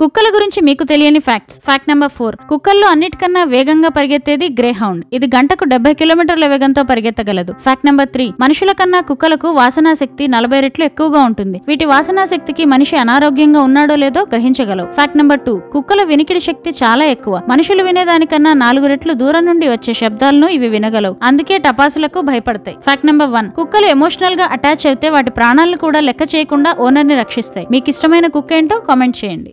కుక్కల గురించి మీకు తెలియని ఫ్యాక్ట్స్ ఫ్యాక్ట్ నెంబర్ ఫోర్ కుక్కల్లో అన్నిటికన్నా వేగంగా పరిగెత్తేది గ్రే హౌండ్ ఇది గంటకు డెబ్బై కిలోమీటర్ల వేగంతో పరిగెత్తగలదు ఫ్యాక్ట్ నెంబర్ త్రీ మనుషుల కన్నా కుక్కలకు వాసనా శక్తి నలభై రెట్లు ఎక్కువగా ఉంటుంది వీటి వాసనా శక్తికి మనిషి అనారోగ్యంగా ఉన్నాడో లేదో గ్రహించగలవు ఫ్యాక్ట్ నెంబర్ టూ కుక్కల వినికిడి శక్తి చాలా ఎక్కువ మనుషులు వినేదానికన్నా నాలుగు రెట్లు దూరం నుండి వచ్చే శబ్దాలను ఇవి వినగలవు అందుకే టపాసులకు భయపడతాయి ఫ్యాక్ట్ నెంబర్ వన్ కుక్కలు ఎమోషనల్ గా అటాచ్ అయితే వాటి ప్రాణాలను కూడా లెక్క చేయకుండా ఓనర్ ని రక్షిస్తాయి మీకు ఇష్టమైన కుక్క ఏంటో కామెంట్ చేయండి